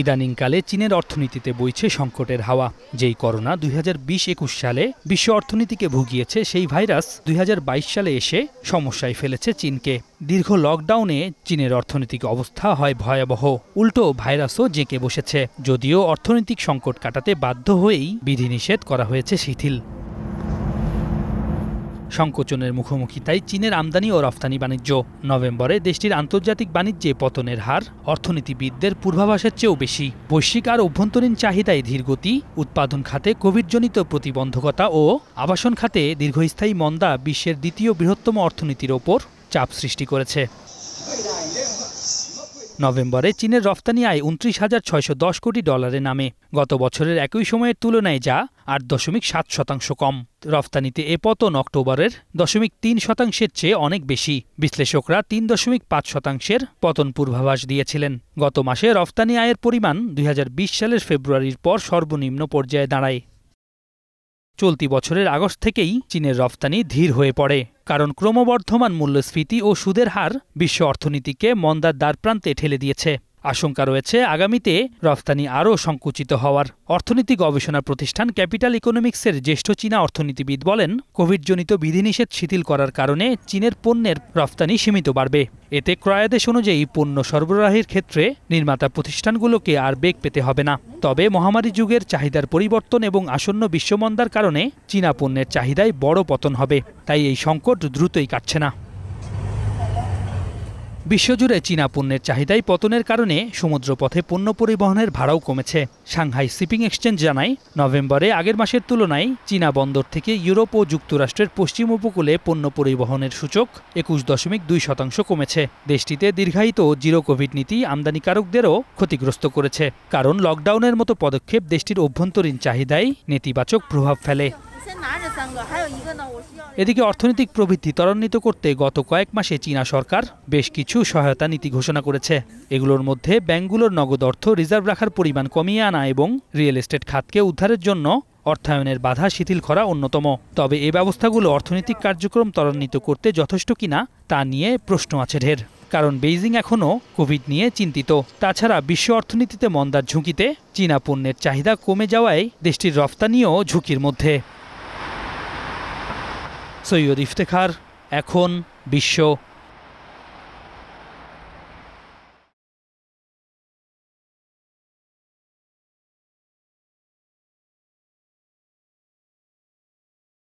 ইদানিংকালে চীনের অর্থনীতিতে বইছে সংকটের হাওয়া যেই করোনা দুই হাজার সালে বিশ্ব অর্থনীতিকে ভুগিয়েছে সেই ভাইরাস দুই সালে এসে সমস্যায় ফেলেছে চীনকে দীর্ঘ লকডাউনে চীনের অর্থনৈতিক অবস্থা হয় ভয়াবহ উল্টো ভাইরাসও জেঁকে বসেছে যদিও অর্থনৈতিক সংকট কাটাতে বাধ্য হয়েই বিধিনিষেধ করা হয়েছে শিথিল সংকোচনের মুখোমুখি তাই চীনের আমদানি ও রফতানি বাণিজ্য নভেম্বরে দেশটির আন্তর্জাতিক বাণিজ্যে পতনের হার অর্থনীতিবিদদের পূর্বাভাসের চেয়েও বেশি বৈশ্বিক আর অভ্যন্তরীণ চাহিদায় ধীরগতি উৎপাদন খাতে কোভিডজনিত প্রতিবন্ধকতা ও আবাসন খাতে দীর্ঘস্থায়ী মন্দা বিশ্বের দ্বিতীয় বৃহত্তম অর্থনীতির ওপর চাপ সৃষ্টি করেছে নভেম্বরে চীনের রফতানি আয় উনত্রিশ হাজার ছয়শো দশ কোটি ডলারে নামে গত বছরের একই সময়ের তুলনায় যা আট দশমিক সাত শতাংশ কম রফতানিতে এ পতন অক্টোবরের দশমিক তিন শতাংশের চেয়ে অনেক বেশি বিশ্লেষকরা তিন দশমিক পাঁচ শতাংশের পতন পূর্বাভাস দিয়েছিলেন গত মাসে রফতানি আয়ের পরিমাণ দুই সালের ফেব্রুয়ারির পর সর্বনিম্ন পর্যায়ে দাঁড়ায় চলতি বছরের আগস্ট থেকেই চীনের রফতানি ধীর হয়ে পড়ে কারণ ক্রমবর্ধমান মূল্যস্ফীতি ও সুদের হার বিশ্ব অর্থনীতিকে মন্দার দ্বারপ্রান্তে ঠেলে দিয়েছে আশঙ্কা রয়েছে আগামীতে রফতানি আরও সংকুচিত হওয়ার অর্থনীতি গবেষণা প্রতিষ্ঠান ক্যাপিটাল ইকোনমিক্সের জ্যেষ্ঠ চীনা অর্থনীতিবিদ বলেন কোভিডজনিত বিধিনিষেধ শিথিল করার কারণে চীনের পণ্যের রফতানি সীমিত বাড়বে এতে ক্রয়াদেশ অনুযায়ী পণ্য সরবরাহের ক্ষেত্রে নির্মাতা প্রতিষ্ঠানগুলোকে আর বেগ পেতে হবে না তবে মহামারী যুগের চাহিদার পরিবর্তন এবং আসন্ন বিশ্বমন্দার কারণে চীনা পণ্যের চাহিদায় বড় পতন হবে তাই এই সংকট দ্রুতই কাটছে না বিশ্বজুড়ে চীনা পণ্যের চাহিদাই পতনের কারণে সমুদ্রপথে পণ্য পরিবহনের ভাড়াও কমেছে সাংহাই শিপিং এক্সচেঞ্জ জানায় নভেম্বরে আগের মাসের তুলনায় চীনা বন্দর থেকে ইউরোপ ও যুক্তরাষ্ট্রের পশ্চিম উপকূলে পণ্য পরিবহনের সূচক একুশ দশমিক দুই শতাংশ কমেছে দেশটিতে দীর্ঘায়িত জিরো কোভিড নীতি আমদানিকারকদেরও ক্ষতিগ্রস্ত করেছে কারণ লকডাউনের মতো পদক্ষেপ দেশটির অভ্যন্তরীণ চাহিদায় নেতিবাচক প্রভাব ফেলে এদিকে অর্থনৈতিক প্রবৃদ্ধি ত্বরান্বিত করতে গত কয়েক মাসে চীনা সরকার বেশ কিছু সহায়তা নীতি ঘোষণা করেছে এগুলোর মধ্যে ব্যাংকগুলোর নগদ অর্থ রিজার্ভ রাখার পরিমাণ কমিয়ে আনা এবং রিয়েল এস্টেট খাতকে উদ্ধারের জন্য অর্থায়নের বাধা শিথিল করা অন্যতম তবে এ ব্যবস্থাগুলো অর্থনৈতিক কার্যক্রম ত্বরান্বিত করতে যথেষ্ট কিনা তা নিয়ে প্রশ্ন আছে ঢের কারণ বেইজিং এখনও কোভিড নিয়ে চিন্তিত তাছাড়া বিশ্ব অর্থনীতিতে মন্দার ঝুঁকিতে চীনা পণ্যের চাহিদা কমে যাওয়ায় দেশটির রফতানিও ঝুঁকির মধ্যে সৈয়দ ইফতেখার এখন বিশ্ব